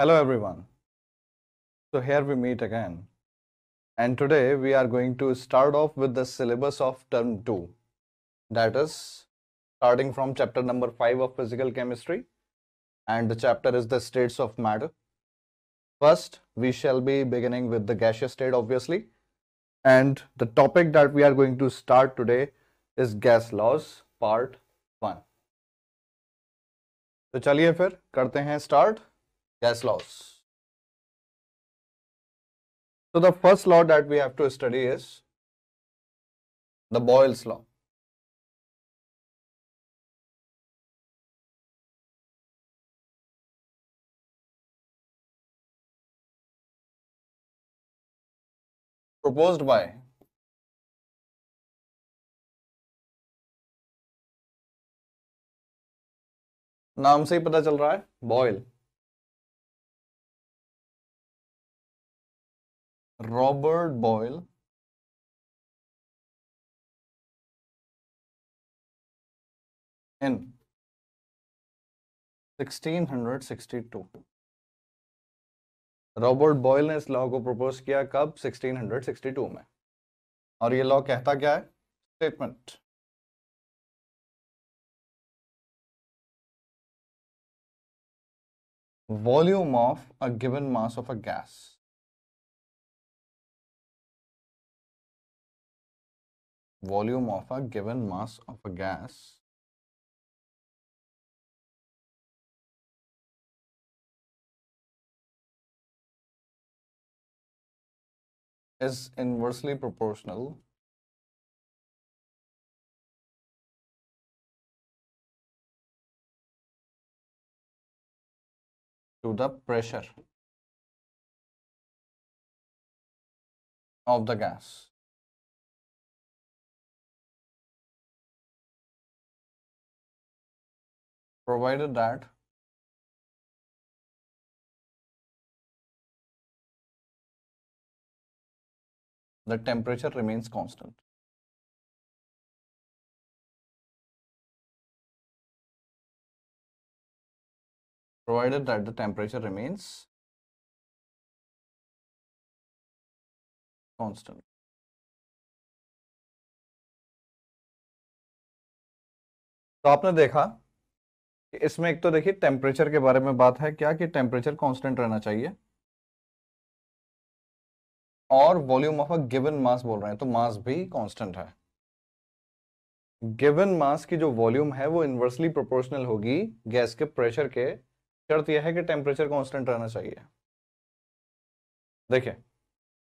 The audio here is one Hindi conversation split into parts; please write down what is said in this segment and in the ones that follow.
Hello everyone. So here we meet again. And today we are going to start off with the syllabus of term 2. That is starting from chapter number 5 of physical chemistry and the chapter is the states of matter. First we shall be beginning with the gaseous state obviously and the topic that we are going to start today is gas laws part 1. So चलिए फिर करते हैं gas laws. So the first law that we have to study is the Boyle's law. proposed by नाम से ही पता चल रहा है Boyle Robert Boyle in 1662 Robert Boyle ने इस लॉ को प्रपोज किया कब 1662 में और ये लॉ कहता क्या है statement volume of a given mass of a gas volume of a given mass of a gas is inversely proportional to the pressure of the gas. provided that the temperature remains constant. Provided that the temperature remains constant. तो आपने देखा इसमें एक तो देखिए टेम्परेचर के बारे में बात है क्या कि टेम्परेचर कांस्टेंट रहना चाहिए और volume of a given mass बोल रहे हैं तो मास भी कांस्टेंट है गिवन मास की जो वॉल्यूम है वो इन्वर्सली प्रोपोर्शनल होगी गैस के प्रेशर के शर्त यह है कि टेम्परेचर कॉन्स्टेंट रहना चाहिए देखिए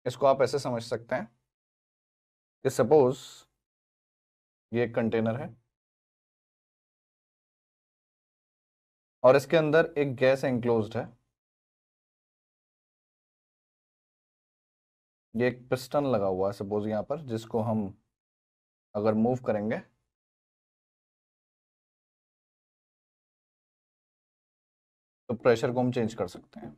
इसको आप ऐसे समझ सकते हैं कि सपोज ये एक कंटेनर है और इसके अंदर एक गैस एंक्लोज है ये एक पिस्टन लगा हुआ है सपोज यहां पर जिसको हम अगर मूव करेंगे तो प्रेशर को हम चेंज कर सकते हैं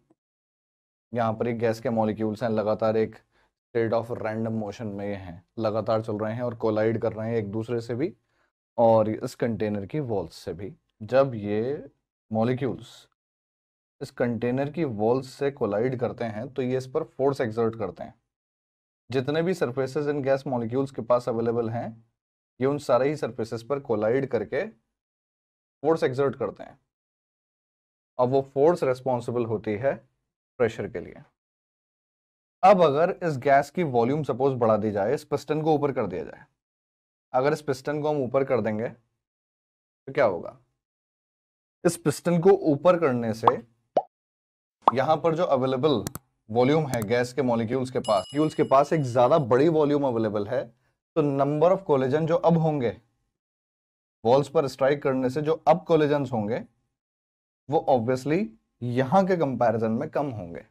यहां पर एक गैस के मॉलिक्यूल्स हैं लगातार एक स्टेट ऑफ रैंडम मोशन में ये हैं लगातार चल रहे हैं और कोलाइड कर रहे हैं एक दूसरे से भी और इस कंटेनर की वॉल्स से भी जब ये मॉलिक्यूल्स इस कंटेनर की वॉल्स से कोलाइड करते हैं तो ये इस पर फोर्स एग्जर्ट करते हैं जितने भी सरफेसेस इन गैस मॉलिक्यूल्स के पास अवेलेबल हैं ये उन सारे ही सरफेसेस पर कोलाइड करके फोर्स एग्जर्ट करते हैं अब वो फोर्स रेस्पॉन्सिबल होती है प्रेशर के लिए अब अगर इस गैस की वॉल्यूम सपोज बढ़ा दी जाए इस पिस्टन को ऊपर कर दिया जाए अगर इस पिस्टन को हम ऊपर कर देंगे तो क्या होगा इस पिस्टन को ऊपर करने से यहां पर जो अवेलेबल वॉल्यूम है गैस के मॉलिक्यूल्स के पास फ्यूल्स के पास एक ज़्यादा बड़ी वॉल्यूम अवेलेबल है तो नंबर ऑफ कोलेजन जो अब होंगे वॉल्स पर स्ट्राइक करने से जो अब कोलेजन होंगे वो ऑब्वियसली यहां के कंपैरिजन में कम होंगे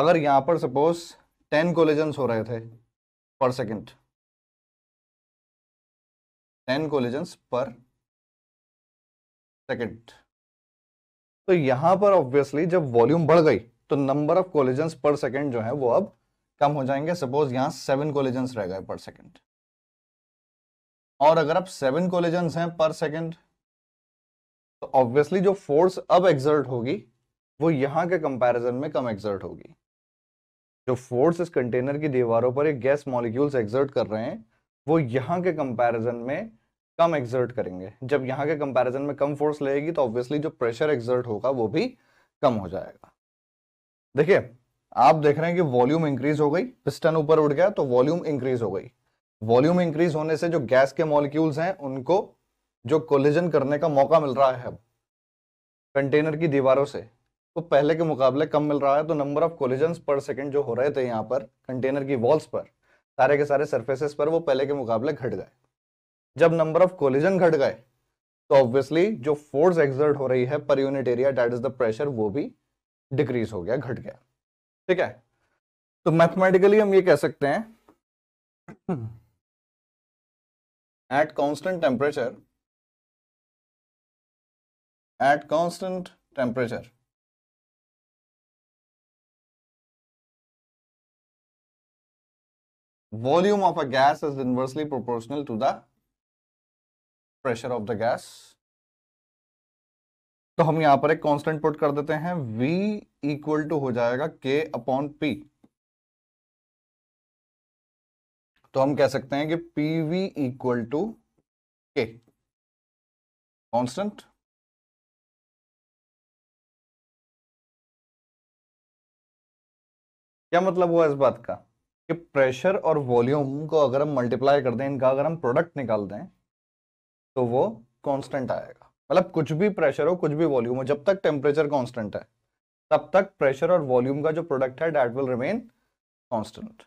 अगर यहां पर सपोज टेन कोलेजन हो रहे थे per second ten collision per second तो यहां पर ऑब्वियसली जब वॉल्यूम बढ़ गई तो number of collision per second जो है वो अब कम हो जाएंगे सपोज यहां सेवन कोलिजन रह गए पर सेकेंड और अगर अब सेवन कोलिजन हैं पर सेकेंड तो ऑब्वियसली जो फोर्स अब एक्सर्ट होगी वो यहां के कंपैरिजन में कम एक्सर्ट होगी जो फोर्स इस कंटेनर की दीवारों पर एक गैस मॉलिक्यूल्स एक्सर्ट कर रहे हैं वो यहां के कंपैरिजन में कम एग्जर्ट करेंगे जब यहाँ के कंपैरिजन में कम फोर्स लगेगी तो ऑब्वियसली जो प्रेशर एग्जर्ट होगा वो भी कम हो जाएगा देखिए आप देख रहे हैं कि वॉल्यूम इंक्रीज हो गई पिस्टन ऊपर उड़ गया तो वॉल्यूम इंक्रीज हो गई वॉल्यूम इंक्रीज होने से जो गैस के मॉलिक्यूल्स हैं उनको जो कोलिजन करने का मौका मिल रहा है अब कंटेनर की दीवारों से तो पहले के मुकाबले कम मिल रहा है तो number of collision per second जो हो रहे थे यहाँ पर कंटेनर की वॉल्स पर सारे के सारे सर्फेसेस पर वो पहले के मुकाबले घट गए जब नंबर ऑफ कोलिजन घट गए तो ऑब्वियसली जो फोर्स एक्सर्ट हो रही है per unit area that is the pressure वो भी डिक्रीज हो गया घट गया ठीक है तो मैथमेटिकली हम ये कह सकते हैं at constant temperature at constant temperature volume of a gas is inversely proportional to the pressure of the gas तो हम यहां पर एक कांस्टेंट पुट कर देते हैं V इक्वल टू हो जाएगा K अपॉन पी तो हम कह सकते हैं कि P V equal to K constant क्या मतलब हुआ इस बात का कि प्रेशर और वॉल्यूम को अगर हम मल्टीप्लाई कर दें इनका अगर हम प्रोडक्ट निकाल दें तो वो कांस्टेंट आएगा मतलब कुछ भी प्रेशर हो कुछ भी वॉल्यूम हो जब तक टेम्परेचर कांस्टेंट है तब तक प्रेशर और वॉल्यूम का जो प्रोडक्ट है डेट विल रिमेन कॉन्स्टेंट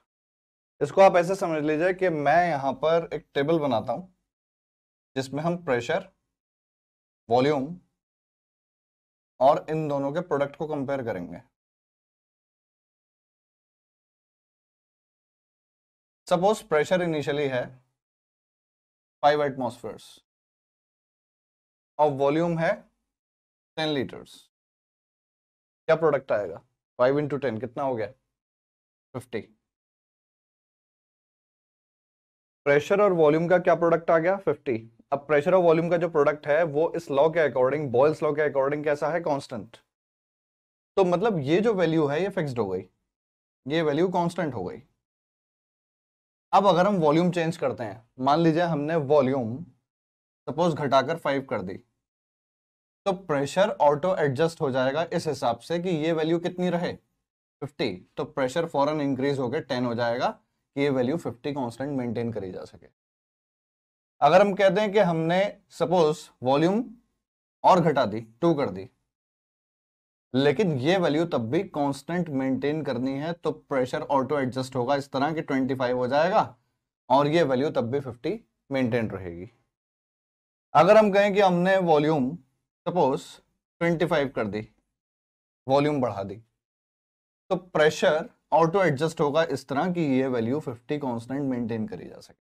इसको आप ऐसे समझ लीजिए कि मैं यहाँ पर एक टेबल बनाता हूँ जिसमें हम प्रेशर वॉल्यूम और इन दोनों के प्रोडक्ट को कंपेयर करेंगे सपोज प्रेशर इनिशियली है फाइव एटमोस्फेयर्स ऑफ वॉल्यूम है टेन लीटर्स क्या प्रोडक्ट आएगा फाइव इंटू टेन कितना हो गया फिफ्टी प्रेशर और वॉल्यूम का क्या प्रोडक्ट आ गया फिफ्टी अब प्रेशर और वॉल्यूम का जो प्रोडक्ट है वो इस लॉ के अकॉर्डिंग बॉयल्स लॉ के अकॉर्डिंग कैसा है कॉन्स्टेंट तो मतलब ये जो वैल्यू है ये फिक्सड हो गई ये वैल्यू कॉन्स्टेंट हो गई अब अगर हम वॉल्यूम चेंज करते हैं मान लीजिए हमने वॉल्यूम सपोज घटाकर फाइव कर दी तो प्रेशर ऑटो एडजस्ट हो जाएगा इस हिसाब से कि ये वैल्यू कितनी रहे 50 तो प्रेशर फॉरन इंक्रीज होकर 10 हो जाएगा कि ये वैल्यू 50 कांस्टेंट मेंटेन करी जा सके अगर हम कहते हैं कि हमने सपोज वॉल्यूम और घटा दी टू कर दी लेकिन ये वैल्यू तब भी कांस्टेंट मेंटेन करनी है तो प्रेशर ऑटो एडजस्ट होगा इस तरह कि 25 हो जाएगा और ये वैल्यू तब भी 50 मेंटेन रहेगी अगर हम कहें कि हमने वॉल्यूम सपोज 25 कर दी वॉल्यूम बढ़ा दी तो प्रेशर ऑटो एडजस्ट होगा इस तरह कि ये वैल्यू 50 कांस्टेंट मेंटेन करी जा सके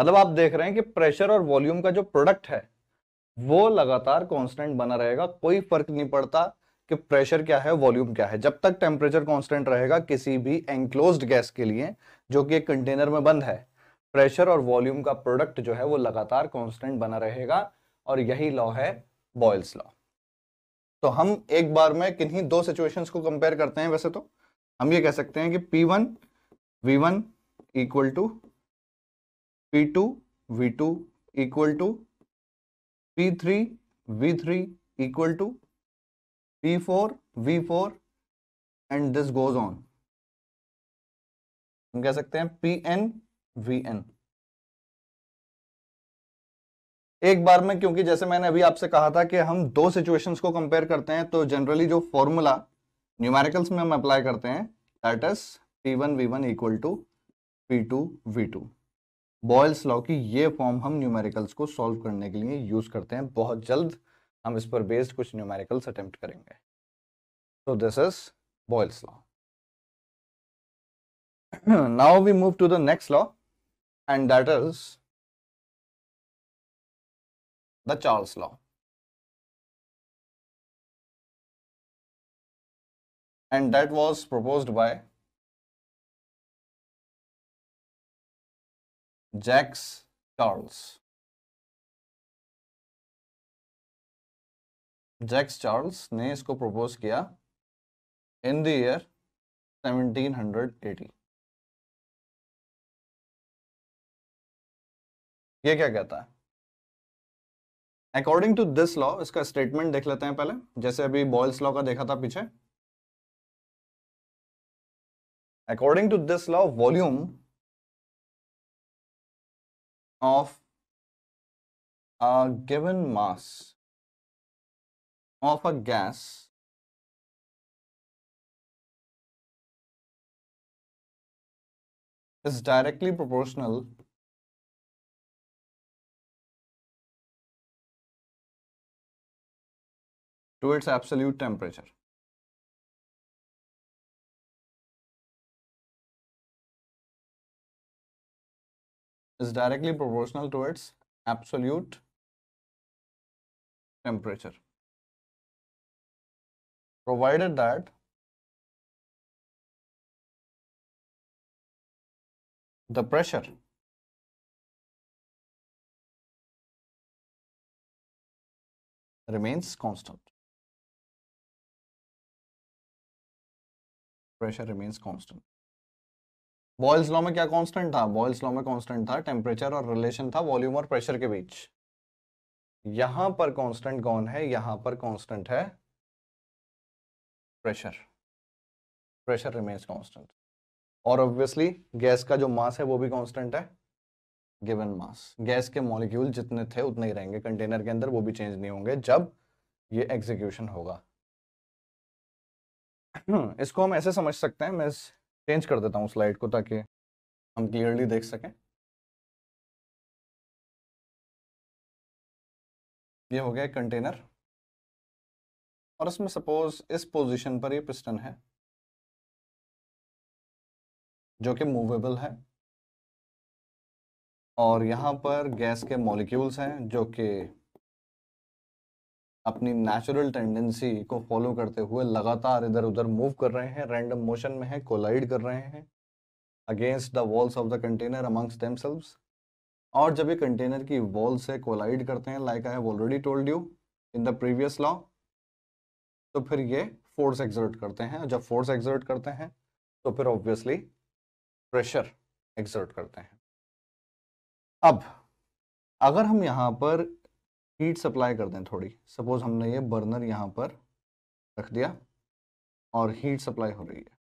मतलब आप देख रहे हैं कि प्रेशर और वॉल्यूम का जो प्रोडक्ट है वो लगातार कांस्टेंट बना रहेगा कोई फर्क नहीं पड़ता कि प्रेशर क्या है वॉल्यूम क्या है जब तक टेम्परेचर कांस्टेंट रहेगा किसी भी एंक्लोज्ड गैस के लिए जो कि एक कंटेनर में बंद है प्रेशर और वॉल्यूम का प्रोडक्ट जो है वो लगातार कांस्टेंट बना रहेगा और यही लॉ है बॉयल्स लॉ तो हम एक बार में किन्हीं दो सिचुएशंस को कंपेयर करते हैं वैसे तो हम ये कह सकते हैं कि P1 one V one equal to P two V two equal to P three V three equal to P four V four and this goes on हम कह सकते हैं पी एन वी एन एक बार में क्योंकि जैसे मैंने अभी आपसे कहा था कि हम दो सिचुएशंस को कंपेयर करते हैं तो जनरली जो फॉर्मूला न्यूमेरिकल्स में हम अप्लाई करते हैं that is P one V one equal to P two V two Boyle's law की ये फॉर्म हम न्यूमेरिकल्स को सॉल्व करने के लिए यूज करते हैं बहुत जल्द हम इस पर बेस्ड कुछ न्यूमेरिकल्स अटेम्प्ट करेंगे so this is Boyle's law now we move to the next law and that is the Charles law. And that was proposed by Jacques Charles. Jacques Charles ने इसको प्रपोज किया in the year 1780 ये क्या कहता है अकॉर्डिंग टू दिस लॉ इसका स्टेटमेंट देख लेते हैं पहले जैसे अभी बॉयल्स लॉ का देखा था पीछे according to this law volume of a given mass of a gas is directly proportional to its absolute temperature. is directly proportional to its absolute temperature provided that the pressure remains constant. Pressure remains constant Boyle's law में क्या कांस्टेंट था बॉयल्स लॉ में कांस्टेंट था टेम्परेचर और रिलेशन था वॉल्यूम और प्रेशर के बीच यहां पर कांस्टेंट कौन है यहां पर कांस्टेंट है प्रेशर प्रेशर रिमेन्स कांस्टेंट और ऑब्वियसली गैस का जो मास है वो भी कांस्टेंट है गिवन मास गैस के मॉलिक्यूल जितने थे उतने ही रहेंगे कंटेनर के अंदर वो भी चेंज नहीं होंगे जब ये एग्जीक्यूशन होगा हम्म, इसको हम ऐसे समझ सकते हैं मैं चेंज कर देता हूँ स्लाइड को ताकि हम क्लियरली देख सकें ये हो गया कंटेनर और इसमें सपोज इस पोजीशन पर ये पिस्टन है जो कि मूवेबल है और यहाँ पर गैस के मॉलिक्यूल्स हैं जो कि अपनी नेचुरल टेंडेंसी को फॉलो करते हुए लगातार इधर उधर मूव कर रहे हैं रैंडम मोशन में है कोलाइड कर रहे हैं against the walls of the container amongst themselves और जब ये कंटेनर की वॉल से कोलाइड करते हैं like I have already told you in the previous law तो फिर ये फोर्स एग्जर्ट करते हैं जब फोर्स एग्जर्ट करते हैं तो फिर ऑब्वियसली प्रेशर एग्जर्ट करते हैं अब अगर हम यहाँ पर हीट सप्लाई कर दें थोड़ी सपोज हमने ये बर्नर यहाँ पर रख दिया और हीट सप्लाई हो रही है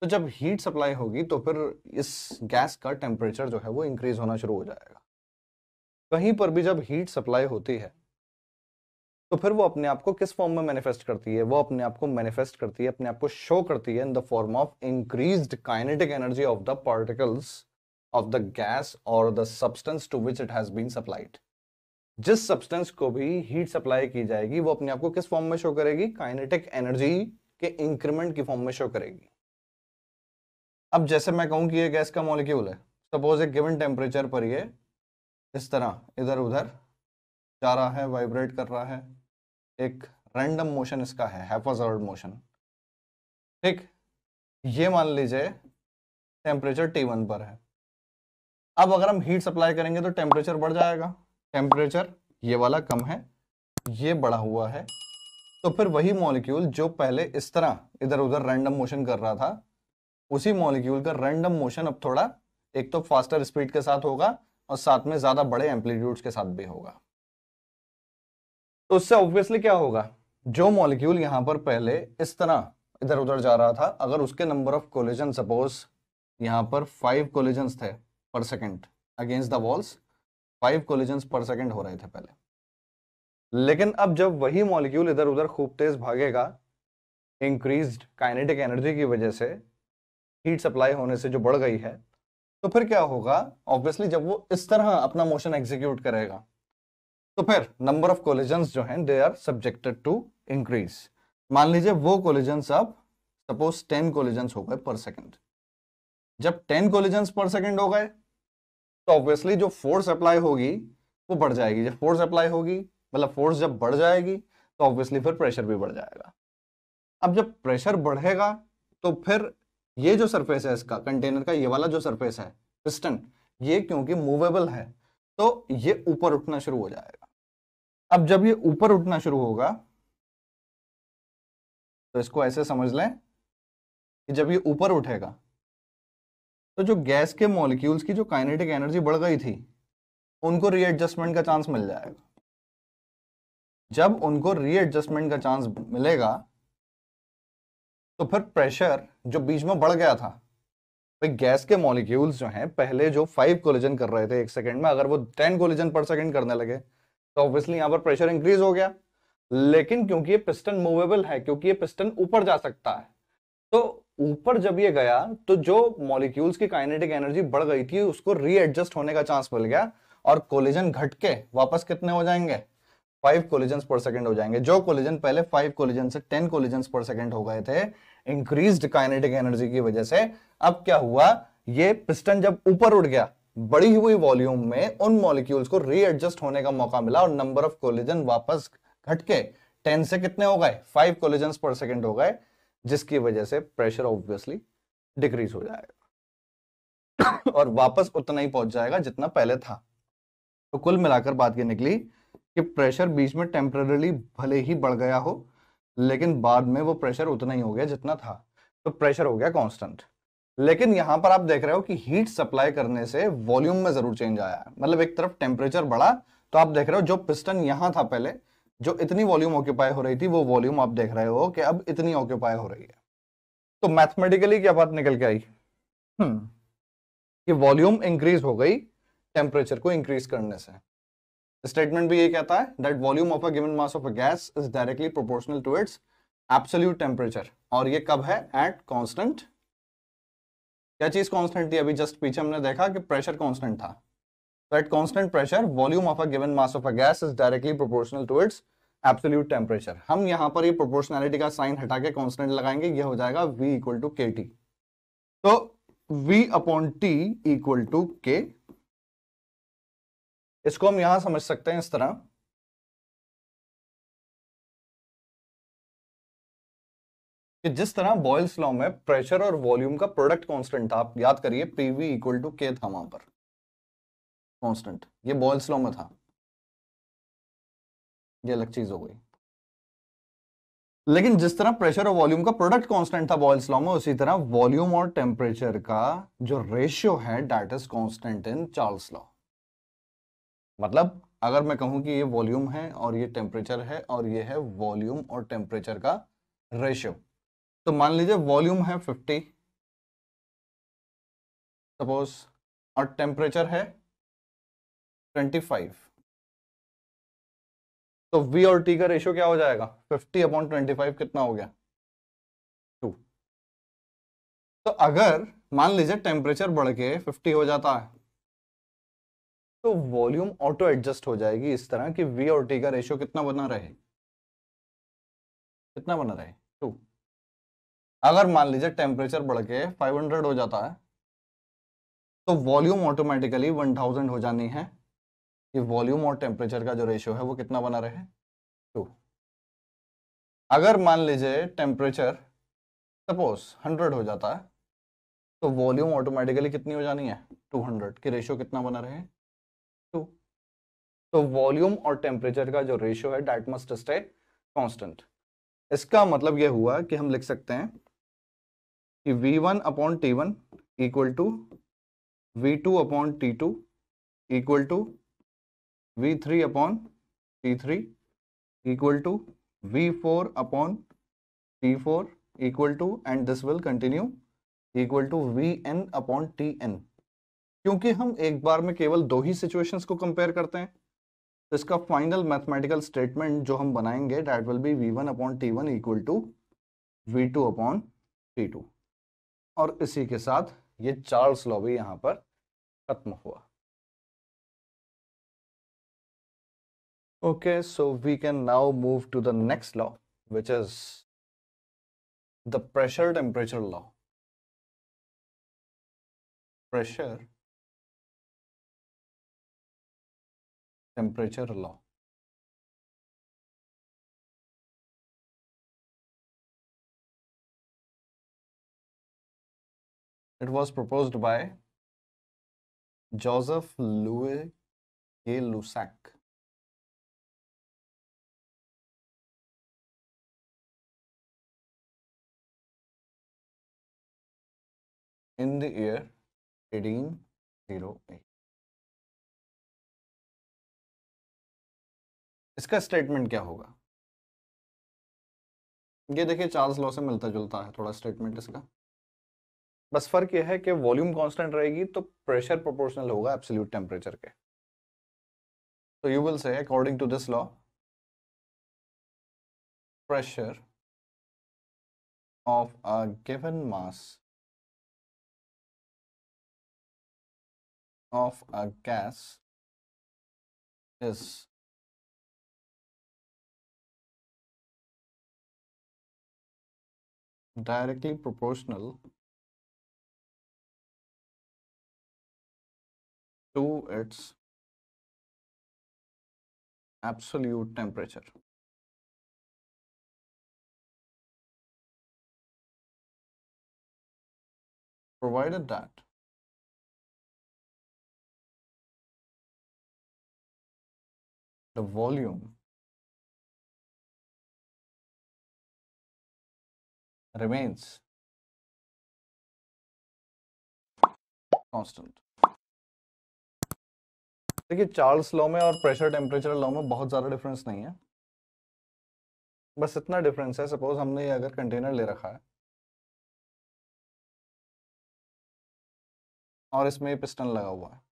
तो जब हीट सप्लाई होगी तो फिर इस गैस का टेम्परेचर जो है वो इंक्रीज होना शुरू हो जाएगा कहीं पर भी जब हीट सप्लाई होती है तो फिर वो अपने आप को किस फॉर्म में मैनिफेस्ट करती है वो अपने आप को मैनिफेस्ट करती है अपने आप को शो करती है in the form of increase kinetic energy of the particles of the gas और the substance to which it has been supplied जिस सब्सटेंस को भी हीट सप्लाई की जाएगी वो अपने आप को किस फॉर्म में शो करेगी काइनेटिक एनर्जी के इंक्रीमेंट की फॉर्म में शो करेगी अब जैसे मैं कहूँ कि ये गैस का मॉलिक्यूल है सपोज एक गिवन टेम्परेचर पर ये इस तरह इधर उधर जा रहा है वाइब्रेट कर रहा है एक रैंडम मोशन इसका है हैफाजर्ड मोशन ठीक ये मान लीजिए टेम्परेचर टी वन पर है अब अगर हम हीट सप्लाई करेंगे तो टेम्परेचर बढ़ जाएगा टेम्परेचर ये वाला कम है ये बड़ा हुआ है तो फिर वही मॉलिक्यूल जो पहले इस तरह इधर उधर रैंडम मोशन कर रहा था उसी मॉलिक्यूल का रैंडम मोशन अब थोड़ा एक तो फास्टर स्पीड के साथ होगा और साथ में ज्यादा बड़े एम्पलीट्यूड के साथ भी होगा तो उससे ऑब्वियसली क्या होगा जो मॉलिक्यूल यहाँ पर पहले इस तरह इधर उधर जा रहा था अगर उसके नंबर ऑफ कोलिजन सपोज यहाँ पर फाइव कोलिजन थे per second against the walls five collision per second हो रहे थे पहले लेकिन अब जब वही मॉलिक्यूल इधर उधर खूब तेज भागेगा इंक्रीज काइनेटिक एनर्जी की वजह से हीट सप्लाई होने से जो बढ़ गई है तो फिर क्या होगा ऑब्वियसली जब वो इस तरह अपना मोशन एग्जीक्यूट करेगा तो फिर नंबर ऑफ कोलिजन जो हैं they are subjected to increase मान लीजिए वो कोलिजन अब सपोज टेन कोलिजन हो गए पर सेकेंड जब टेन कोलिजन पर सेकेंड हो गए तो ऑब्वियसली जो फोर्स अप्लाई होगी वो बढ़ जाएगी जब फोर्स अप्लाई होगी मतलब फोर्स जब बढ़ जाएगी तो ऑब्वियसली फिर प्रेशर भी बढ़ जाएगा अब जब प्रेशर बढ़ेगा तो फिर ये जो सरफेस है इसका कंटेनर का ये वाला जो सरफेस है पिस्टन ये क्योंकि मूवेबल है तो ये ऊपर उठना शुरू हो जाएगा अब जब ये ऊपर उठना शुरू होगा तो इसको ऐसे समझ लें कि जब ये ऊपर उठेगा तो जो गैस के मॉलिक्यूल्स की जो काइनेटिक एनर्जी बढ़ गई थी उनको रीएडजस्टमेंट का चांस मिल जाएगा जब उनको रीएडजस्टमेंट का चांस मिलेगा तो फिर प्रेशर जो बीच में बढ़ गया था भाई गैस के मॉलिक्यूल्स जो हैं पहले जो फाइव कोलिजन कर रहे थे एक सेकेंड में अगर वो टेन कोलिजन पर सेकेंड करने लगे तो ऑब्वियसली यहां पर प्रेशर इंक्रीज हो गया लेकिन क्योंकि ये पिस्टन मूवेबल है क्योंकि ये पिस्टन ऊपर जा सकता है तो ऊपर जब ये गया तो जो मॉलिक्यूल्स की काइनेटिक एनर्जी बढ़ गई थी उसको रीएडजस्ट होने का चांस मिल गया और कोलिजन घट के वापस कितने हो जाएंगे फाइव कोलिजन पर सेकेंड हो जाएंगे जो कोलिजन पहले फाइव कोलिजन से टेन कोलिजन पर सेकेंड हो गए थे इंक्रीज काइनेटिक एनर्जी की वजह से अब क्या हुआ ये पिस्टन जब ऊपर उड़ गया बड़ी हुई वॉल्यूम में उन मॉलिक्यूल्स को रीएडजस्ट होने का मौका मिला और नंबर ऑफ कोलिजन वापस घटके 10 से कितने हो गए 5 कोलिजन पर सेकेंड हो गए जिसकी वजह से प्रेशर ऑब्वियसली डिक्रीज हो जाएगा और वापस उतना ही पहुंच जाएगा जितना पहले था तो कुल मिलाकर बात यह निकली कि प्रेशर बीच में टेम्परली भले ही बढ़ गया हो लेकिन बाद में वो प्रेशर उतना ही हो गया जितना था तो प्रेशर हो गया कांस्टेंट लेकिन यहां पर आप देख रहे हो कि हीट सप्लाई करने से वॉल्यूम में जरूर चेंज आया मतलब एक तरफ टेम्परेचर बढ़ा तो आप देख रहे हो जो पिस्टन यहां था पहले जो इतनी वॉल्यूम ऑक्यूपाई हो रही थी वो वॉल्यूम आप देख रहे हो कि अब इतनी ऑक्यूपाई हो रही है तो मैथमेटिकली क्या बात निकल के आई हम्म, कि वॉल्यूम इंक्रीज हो गई टेम्परेचर को इंक्रीज करने से स्टेटमेंट भी ये कहता है that volume of a given mass of a gas is directly proportional to its absolute temperature और ये कब है एट कांस्टेंट क्या चीज कांस्टेंट थी अभी जस्ट पीछे हमने देखा कि प्रेशर कांस्टेंट था So at constant pressure, volume of a given mass of a gas is directly proportional to its absolute temperature. हम यहाँ पर ये proportionality का sign हटा के constant लगाएंगे ये हो जाएगा V equal to KT. so, V upon T equal to K. इसको हम यहाँ समझ सकते हैं इस तरह कि जिस तरह बॉयल्स लॉ में प्रेशर और वॉल्यूम का प्रोडक्ट कांस्टेंट था आप याद करिए पीवी इक्वल टू के था वहां पर कांस्टेंट ये बॉयल्स लॉ में था ये अलग चीज हो गई लेकिन जिस तरह प्रेशर और वॉल्यूम का प्रोडक्ट कांस्टेंट था बॉयल्स लॉ में उसी तरह वॉल्यूम और टेम्परेचर का जो रेशियो है that is constant in Charles law मतलब अगर मैं कहूं कि ये वॉल्यूम है और ये टेम्परेचर है और ये है वॉल्यूम और टेम्परेचर का रेशियो तो मान लीजिए वॉल्यूम है 50 सपोज और टेम्परेचर है 25 तो V और T का रेशियो क्या हो जाएगा 50 अपॉन 25 कितना हो गया टू तो अगर मान लीजिए टेम्परेचर बढ़ के 50 हो जाता है तो वॉल्यूम ऑटो एडजस्ट हो जाएगी इस तरह कि V और T का रेशियो कितना बना रहे कितना बना रहे टू अगर मान लीजिए टेम्परेचर बढ़ के 500 हो जाता है तो वॉल्यूम ऑटोमेटिकली 1000 हो जानी है कि वॉल्यूम और टेम्परेचर का जो रेशियो है वो कितना बना रहे टू अगर मान लीजिए टेम्परेचर सपोज हंड्रेड हो जाता है तो वॉल्यूम ऑटोमेटिकली कितनी हो जानी है टू हंड्रेड की रेशियो कितना बना रहे टू तो वॉल्यूम और टेम्परेचर का जो रेशियो है डेट मस्ट स्टे कॉन्स्टेंट इसका मतलब यह हुआ कि हम लिख सकते हैं कि V1 one upon T one equal to V two upon T two equal to v3 three upon T three equal to V four upon T four equal to and this will continue equal to V N upon T N क्योंकि हम एक बार में केवल दो ही सिचुएशंस को कंपेयर करते हैं तो इसका फाइनल मैथमेटिकल स्टेटमेंट जो हम बनाएंगे that will be V one upon T one equal to V two upon T two और इसी के साथ ये चार्ल्स लॉ भी यहाँ पर खत्म हुआ Okay, so we can now move to the next law, which is the pressure temperature law. Pressure temperature law. It was proposed by Joseph Louis a Lusac. in the year 1808 इसका स्टेटमेंट क्या होगा ये देखिए चार्ल्स लॉ से मिलता जुलता है थोड़ा स्टेटमेंट इसका बस फर्क यह है कि वॉल्यूम कांस्टेंट रहेगी तो प्रेशर प्रोपोर्शनल होगा एब्सोल्यूट टेम्परेचर के तो you will say according to this law pressure of a given mass of a gas is directly proportional to its absolute temperature. Provided that the volume remains constant देखिए चार्ल्स लॉ में और प्रेशर टेम्परेचर लॉ में बहुत ज़्यादा डिफरेंस नहीं है बस इतना डिफरेंस है सपोज हमने अगर कंटेनर ले रखा है और इसमें पिस्टन लगा हुआ है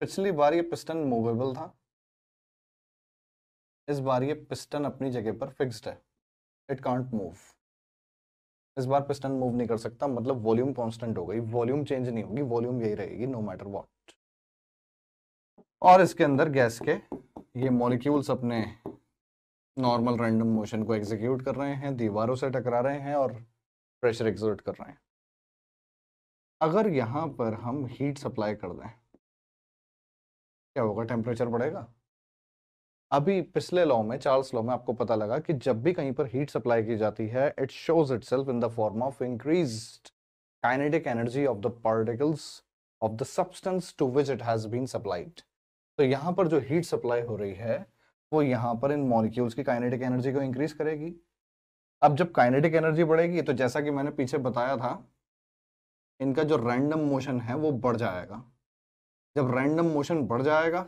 पिछली बार ये पिस्टन मूवेबल था इस बार ये पिस्टन अपनी जगह पर फिक्स्ड है इट कांट मूव इस बार पिस्टन मूव नहीं कर सकता मतलब वॉल्यूम कांस्टेंट हो गई वॉल्यूम चेंज नहीं होगी वॉल्यूम यही रहेगी नो मैटर व्हाट और इसके अंदर गैस के ये मॉलिक्यूल्स अपने नॉर्मल रैंडम मोशन को एग्जीक्यूट कर रहे हैं दीवारों से टकरा रहे हैं और प्रेशर एग्जर्ट कर रहे हैं अगर यहाँ पर हम हीट सप्लाई कर दें क्या होगा टेम्परेचर बढ़ेगा अभी पिछले लॉ में चार्ल्स लॉ में आपको पता लगा कि जब भी कहीं पर हीट सप्लाई की जाती है it shows it in the form of increase kinetic energy of the particles of the substance to which it has been supplied तो यहाँ पर जो हीट सप्लाई हो रही है वो यहाँ पर इन मॉलिक्यूल्स की काइनेटिक एनर्जी को इंक्रीज करेगी अब जब काइनेटिक एनर्जी बढ़ेगी तो जैसा कि मैंने पीछे बताया था इनका जो रैंडम मोशन है वो बढ़ जाएगा जब रैंडम मोशन बढ़ जाएगा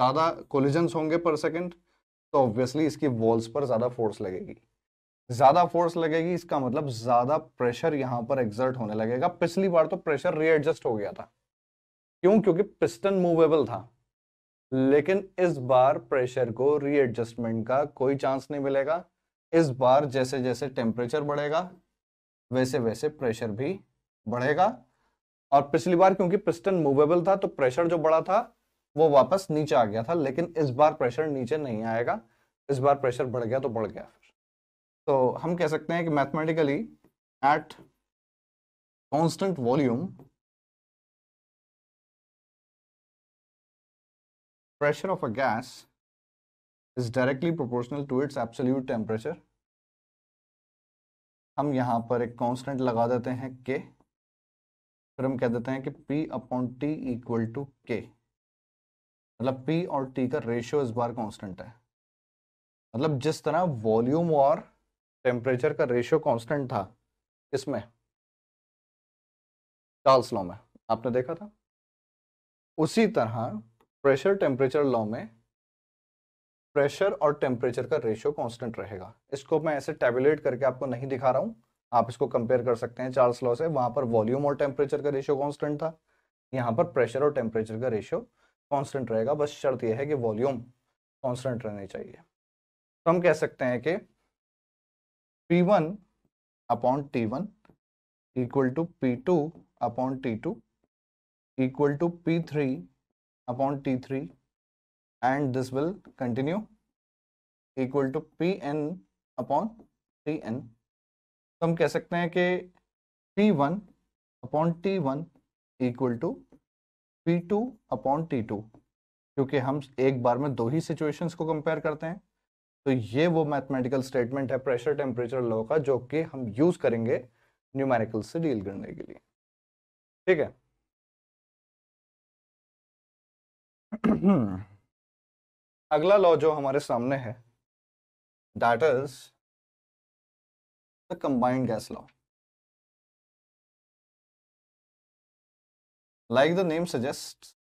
ज़्यादा कोलिजन्स होंगे तो पर सेकेंड तो ऑब्वियसली इसकी वॉल्स पर ज़्यादा फोर्स लगेगी ज़्यादा फोर्स लगेगी इसका मतलब ज़्यादा प्रेशर यहाँ पर एग्जर्ट होने लगेगा पिछली बार तो प्रेशर रीएडजस्ट हो गया था क्यों क्योंकि पिस्टन मूवेबल था लेकिन इस बार प्रेशर को रीएडजस्टमेंट का कोई चांस नहीं मिलेगा इस बार जैसे जैसे टेम्परेचर बढ़ेगा वैसे वैसे प्रेशर भी बढ़ेगा और पिछली बार क्योंकि पिस्टन मूवेबल था तो प्रेशर जो बड़ा था वो वापस नीचे आ गया था लेकिन इस बार प्रेशर नीचे नहीं आएगा इस बार प्रेशर बढ़ गया तो बढ़ गया फिर तो हम कह सकते हैं कि mathematically at constant volume pressure of a gas is directly proportional to its absolute temperature हम यहां पर एक कांस्टेंट लगा देते हैं के फिर हम कह देते हैं कि P upon T equal to K मतलब P और T का रेशियो इस बार कांस्टेंट है मतलब जिस तरह वॉल्यूम और टेम्परेचर का रेशियो कांस्टेंट था इसमें चार्ल्स लॉ में आपने देखा था उसी तरह प्रेशर टेम्परेचर लॉ में प्रेशर और टेम्परेचर का रेशियो कांस्टेंट रहेगा इसको मैं ऐसे टेबुलेट करके आपको नहीं दिखा रहा हूँ आप इसको कंपेयर कर सकते हैं चार्ल्स लॉ से वहां पर वॉल्यूम और टेम्परेचर का रेशियो कांस्टेंट था यहाँ पर प्रेशर और टेम्परेचर का रेशियो कांस्टेंट रहेगा बस शर्त यह है कि वॉल्यूम कांस्टेंट रहनी चाहिए तो हम कह सकते हैं कि P one upon T one equal to P two upon T two equal to P three upon T three and this will continue equal to P N upon T N हम कह सकते हैं कि T one upon T one equal to P two upon T two क्योंकि हम एक बार में दो ही सिचुएशंस को कंपेयर करते हैं तो ये वो मैथमेटिकल स्टेटमेंट है प्रेशर टेम्परेचर लॉ का जो कि हम यूज़ करेंगे न्यूमेरिकल से डील करने के लिए ठीक है अगला लॉ जो हमारे सामने है that is combined gas law like the name suggest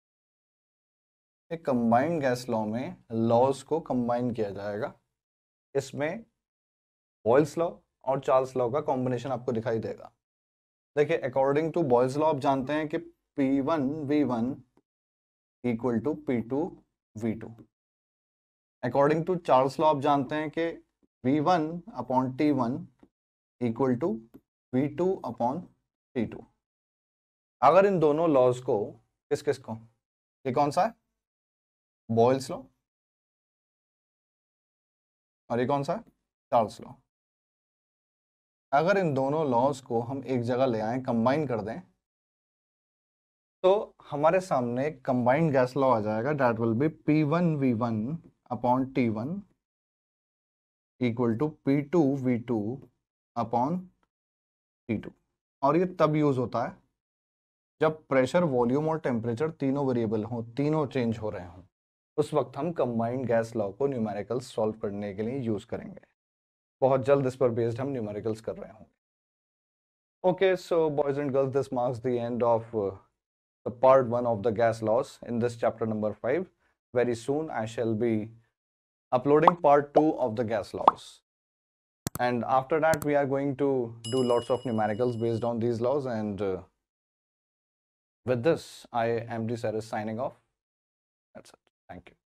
एक कंबाइंड गैस लॉ में लॉज को कंबाइन किया जाएगा इसमें बॉयल्स लॉ और चार्ल्स लॉ का कॉम्बिनेशन आपको दिखाई देगा देखिए अकॉर्डिंग टू बॉयल्स लॉ आप जानते हैं कि P1 one V one equal to P two V two according to Charles law आप जानते हैं कि V1 one upon T one equal to V two upon T two अगर इन दोनों लॉज को किस किस को ये कौन सा है बॉयल्स लॉ और ये कौन सा है चार्ल्स लॉ अगर इन दोनों लॉज को हम एक जगह ले आए कंबाइन कर दें तो हमारे सामने कंबाइंड गैस लॉ आ जाएगा that will be P one V one upon T one equal to P two V two upon T two और ये तब यूज होता है जब प्रेशर वॉल्यूम और टेम्परेचर तीनों वेरिएबल हों तीनों चेंज हो रहे हों उस वक्त हम कंबाइंड गैस लॉ को न्यूमेरिकल्स सॉल्व करने के लिए यूज़ करेंगे बहुत जल्द इस पर बेस्ड हम न्यूमेरिकल्स कर रहे होंगे okay so boys and girls this marks the end of the part one of the gas laws in this chapter number five very soon I shall be uploading part two of the gas laws And after that, we are going to do lots of numericals based on these laws. And uh, with this, I am D. signing off. That's it. Thank you.